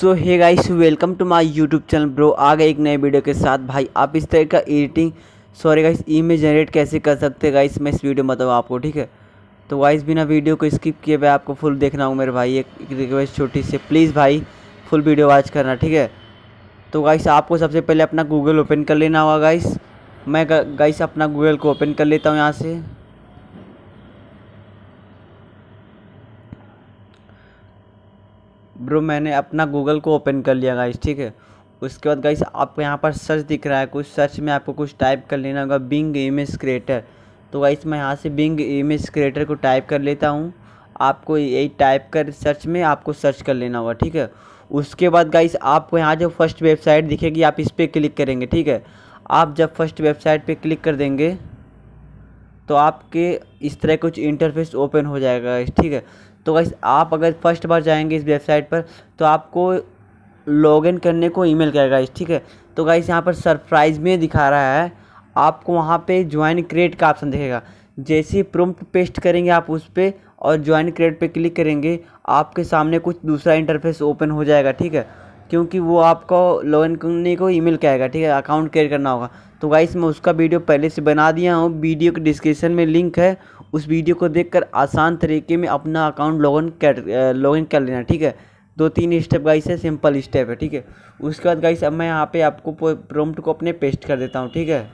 so hi guys welcome to my YouTube channel bro आ गए एक नए वीडियो के साथ भाई आप इस तरह का editing sorry guys image generate कैसे कर सकते हैं गाइस मैं इस वीडियो में बताऊँ आपको ठीक है तो गाइस बिना वीडियो को स्किप किए हुए आपको फुल देखना हूँ मेरे भाई एक रिक्वेस्ट छोटी सी प्लीज़ भाई फुल वीडियो वॉच करना ठीक है तो गाइस आपको सबसे पहले अपना गूगल ओपन कर लेना होगा गाइस मैं गाइस अपना गूगल को ओपन कर लेता हूँ यहाँ से ब्रो मैंने अपना गूगल को ओपन कर लिया गाइस ठीक है उसके बाद गाइस आपको यहाँ पर सर्च दिख रहा है कुछ सर्च में आपको कुछ टाइप कर लेना होगा बिंग इमेज क्रिएटर तो गाइस मैं यहाँ से बिंग इमेज क्रिएटर को टाइप कर लेता हूँ आपको यही टाइप कर सर्च में आपको सर्च कर लेना होगा ठीक है उसके बाद गाइस आपको यहाँ जो फर्स्ट वेबसाइट दिखेगी आप इस पर क्लिक करेंगे ठीक है आप जब फर्स्ट वेबसाइट पर क्लिक कर देंगे तो आपके इस तरह कुछ इंटरफेस ओपन हो जाएगा ठीक है तो गाइस आप अगर फर्स्ट बार जाएंगे इस वेबसाइट पर तो आपको लॉगिन करने को ईमेल करेगा इस ठीक है तो गाइस यहाँ पर सरप्राइज में दिखा रहा है आपको वहाँ पे ज्वाइन क्रिएट का ऑप्शन दिखेगा जैसे ही प्रॉम्प्ट पेस्ट करेंगे आप उस पर और ज्वाइन क्रिएट पे क्लिक करेंगे आपके सामने कुछ दूसरा इंटरफेस ओपन हो जाएगा ठीक है क्योंकि वो आपको लॉगिन करने को ईमेल कहेगा ठीक है अकाउंट क्रिएट करना होगा तो गाइस मैं उसका वीडियो पहले से बना दिया हूँ वीडियो के डिस्क्रिप्शन में लिंक है उस वीडियो को देखकर आसान तरीके में अपना अकाउंट लॉगिन कर लॉगिन कर लेना ठीक है दो तीन स्टेप गाइस है सिंपल स्टेप है ठीक है उसके बाद गाइस अब मैं यहाँ पे आपको प्रॉम्प्ट को अपने पेस्ट कर देता हूँ ठीक है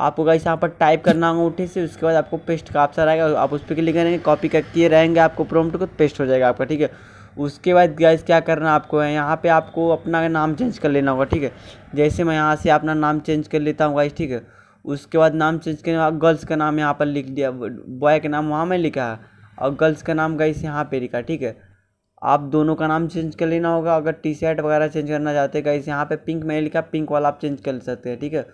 आपको गाइस यहाँ पर टाइप करना होगा उठे से उसके बाद आपको पेस्ट का ऑप्शन आएगा आप उस पर क्लिक करेंगे कॉपी करके रहेंगे आपको प्रॉम्प्ट को पेस्ट हो जाएगा आपका ठीक है उसके बाद गैस क्या करना आपको है यहाँ पे आपको अपना नाम चेंज कर लेना होगा ठीक है जैसे मैं यहाँ से अपना नाम चेंज कर लेता हूँ गाइस ठीक है उसके बाद नाम चेंज करने बाद गर्ल्स का नाम यहाँ पर लिख दिया बॉय का नाम वहाँ में लिखा है और गर्ल्स का नाम गाइस यहाँ पर लिखा ठीक है आप दोनों का नाम चेंज कर लेना होगा अगर टी शर्ट वगैरह चेंज करना चाहते हैं गाइस यहाँ पर पिंक मैंने लिखा पिंक वाला आप चेंज कर सकते हैं ठीक है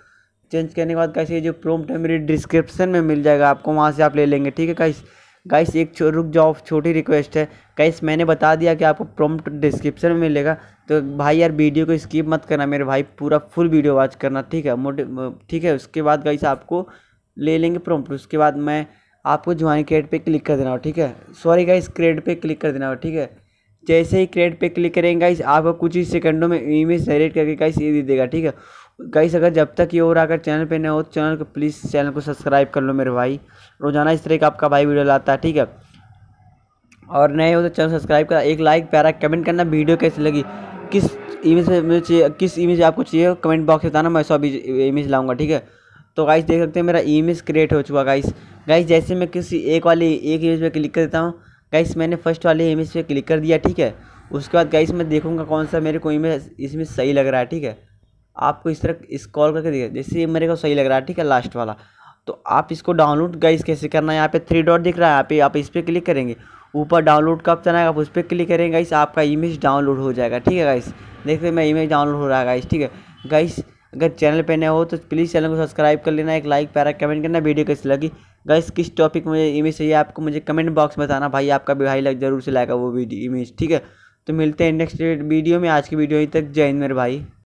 चेंज करने के बाद कैसे जो प्रोम्प्ट है मेरी डिस्क्रिप्शन में मिल जाएगा आपको वहाँ से आप ले लेंगे ठीक है कैसे गाइस एक छो रुक जाओ छोटी रिक्वेस्ट है गाइस मैंने बता दिया कि आपको प्रॉम्प्ट डिस्क्रिप्शन में मिलेगा तो भाई यार वीडियो को स्किप मत करना मेरे भाई पूरा फुल वीडियो वॉच करना ठीक है मोटे ठीक है उसके बाद गाइस आपको ले लेंगे प्रॉम्प्ट उसके बाद मैं आपको ज्वाइन क्रेड पे क्लिक कर देना हो ठीक है सॉरी गाइस क्रेड पर क्लिक कर देना हो ठीक है जैसे ही क्रेड पे क्लिक करेंगे गाइस आपको कुछ ही सेकंडों में इमेज जनरेट करके गाइस ये दे देगा ठीक है गाइस अगर जब तक ये और आकर चैनल पे नए हो तो चैनल को प्लीज़ चैनल को सब्सक्राइब कर लो मेरे भाई रोज़ाना इस तरह का आपका भाई वीडियो लाता है ठीक है और नए हो तो चैनल सब्सक्राइब कर एक लाइक प्यारा कमेंट करना वीडियो कैसी लगी किस इमेज में मुझे चाहिए किस इमेज आपको चाहिए कमेंट बॉक्स में बताना मैं सब इमेज लाऊंगा ठीक है तो गाइस देख सकते हैं मेरा इमेज क्रिएट हो चुका गाइस गाइस जैसे मैं किसी एक वाली एक इमेज पे क्लिक कर देता हूँ गाइस मैंने फर्स्ट वाले इमेज पे क्लिक कर दिया ठीक है उसके बाद गाइस मैं देखूँगा कौन सा मेरे को इमेज इसमें सही लग रहा है ठीक है आपको इस तरह स्क्रॉल करके दिखा जैसे ये मेरे को सही लग रहा है ठीक है लास्ट वाला तो आप इसको डाउनलोड गाइस कैसे करना है यहाँ पे थ्री डॉट दिख रहा है यहाँ पे आप इस पर क्लिक करेंगे ऊपर डाउनलोड का ऑप्शन आएगा आप उस पर क्लिक करेंगे गाइस आपका इमेज डाउनलोड हो जाएगा ठीक है गाइस देखते मैं इमेज डाउनलोड हो रहा है गाइस ठीक है गाइस अगर चैनल पर नए हो तो प्लीज़ चैनल को सब्सक्राइब कर लेना एक लाइक पैरा कमेंट करना वीडियो कैसी लगी गाइस किस टॉपिक में इमेज चाहिए आपको मुझे कमेंट बॉक्स में बताना भाई आपका भाई लग जरूर से लाएगा वो वीडियो इमेज ठीक है तो मिलते हैं नेक्स्ट वीडियो में आज की वीडियो ही तक जय हिंद मेरे भाई